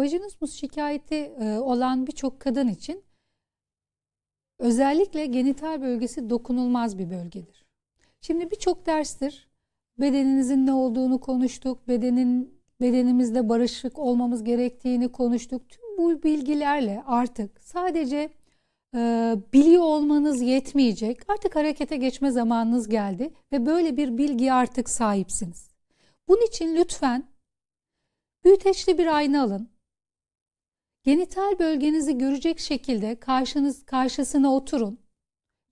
Vajinismus şikayeti e, olan birçok kadın için özellikle genital bölgesi dokunulmaz bir bölgedir. Şimdi birçok derstir bedeninizin ne olduğunu konuştuk, bedenin bedenimizde barışık olmamız gerektiğini konuştuk. Tüm bu bilgilerle artık sadece e, biliyor olmanız yetmeyecek. Artık harekete geçme zamanınız geldi ve böyle bir bilgi artık sahipsiniz. Bunun için lütfen büyüteçli bir ayna alın genital bölgenizi görecek şekilde karşınız karşısına oturun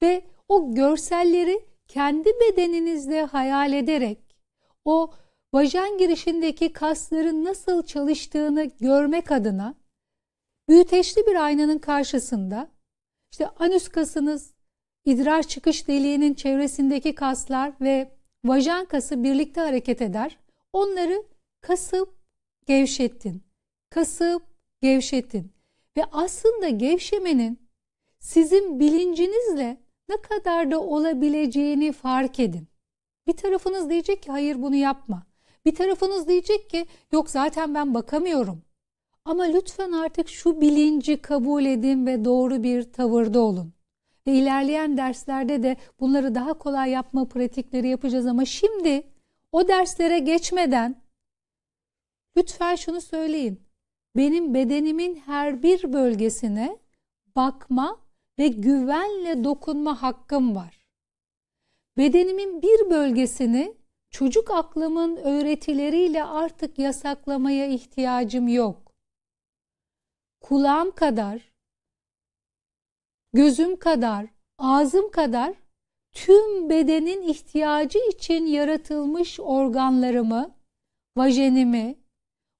ve o görselleri kendi bedeninizde hayal ederek o vajen girişindeki kasların nasıl çalıştığını görmek adına büyüteçli bir aynanın karşısında işte anüs kasınız, idrar çıkış deliğinin çevresindeki kaslar ve vajen kası birlikte hareket eder. Onları kasıp gevşettin. Kasıp gevşetin. Ve aslında gevşemenin sizin bilincinizle ne kadar da olabileceğini fark edin. Bir tarafınız diyecek ki hayır bunu yapma. Bir tarafınız diyecek ki yok zaten ben bakamıyorum. Ama lütfen artık şu bilinci kabul edin ve doğru bir tavırda olun. Ve ilerleyen derslerde de bunları daha kolay yapma pratikleri yapacağız ama şimdi o derslere geçmeden lütfen şunu söyleyin benim bedenimin her bir bölgesine bakma ve güvenle dokunma hakkım var. Bedenimin bir bölgesini çocuk aklımın öğretileriyle artık yasaklamaya ihtiyacım yok. Kulağım kadar, gözüm kadar, ağzım kadar tüm bedenin ihtiyacı için yaratılmış organlarımı, vajenimi,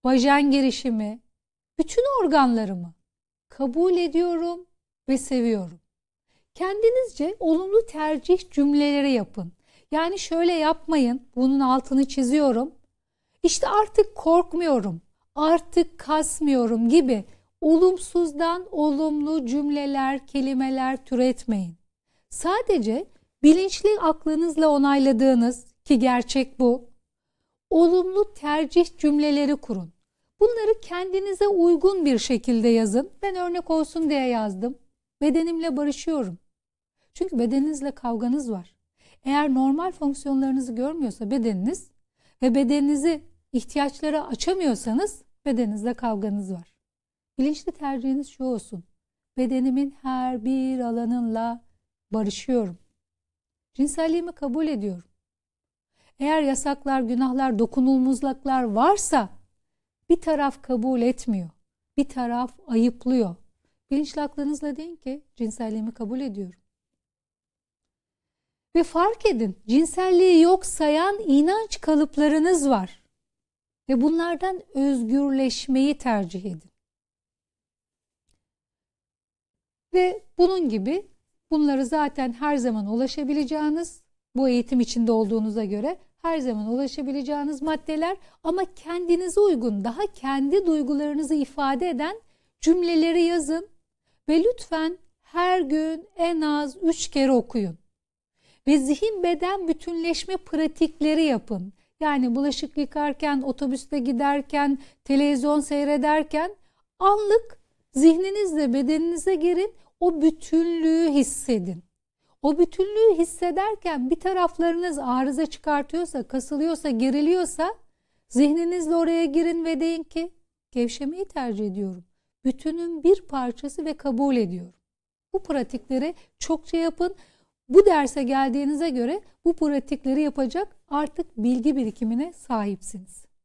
vajen girişimi, bütün organlarımı kabul ediyorum ve seviyorum. Kendinizce olumlu tercih cümleleri yapın. Yani şöyle yapmayın, bunun altını çiziyorum. İşte artık korkmuyorum, artık kasmıyorum gibi olumsuzdan olumlu cümleler, kelimeler türetmeyin. Sadece bilinçli aklınızla onayladığınız ki gerçek bu, olumlu tercih cümleleri kurun. Bunları kendinize uygun bir şekilde yazın. Ben örnek olsun diye yazdım. Bedenimle barışıyorum. Çünkü bedeninizle kavganız var. Eğer normal fonksiyonlarınızı görmüyorsa bedeniniz ve bedeninizi ihtiyaçlara açamıyorsanız bedeninizle kavganız var. Bilinçli tercihiniz şu olsun. Bedenimin her bir alanınla barışıyorum. Cinselliğimi kabul ediyorum. Eğer yasaklar, günahlar, dokunulmazlıklar varsa bir taraf kabul etmiyor. Bir taraf ayıplıyor. Bilinçli aklınızla deyin ki cinselliğimi kabul ediyorum. Ve fark edin cinselliği yok sayan inanç kalıplarınız var. Ve bunlardan özgürleşmeyi tercih edin. Ve bunun gibi bunları zaten her zaman ulaşabileceğiniz bu eğitim içinde olduğunuza göre her zaman ulaşabileceğiniz maddeler ama kendinize uygun, daha kendi duygularınızı ifade eden cümleleri yazın ve lütfen her gün en az üç kere okuyun. Ve zihin beden bütünleşme pratikleri yapın. Yani bulaşık yıkarken, otobüste giderken, televizyon seyrederken anlık zihninizle bedeninize girin, o bütünlüğü hissedin. O bütünlüğü hissederken bir taraflarınız arıza çıkartıyorsa, kasılıyorsa, geriliyorsa zihninizle oraya girin ve deyin ki gevşemeyi tercih ediyorum. Bütünün bir parçası ve kabul ediyorum. Bu pratikleri çokça yapın. Bu derse geldiğinize göre bu pratikleri yapacak artık bilgi birikimine sahipsiniz.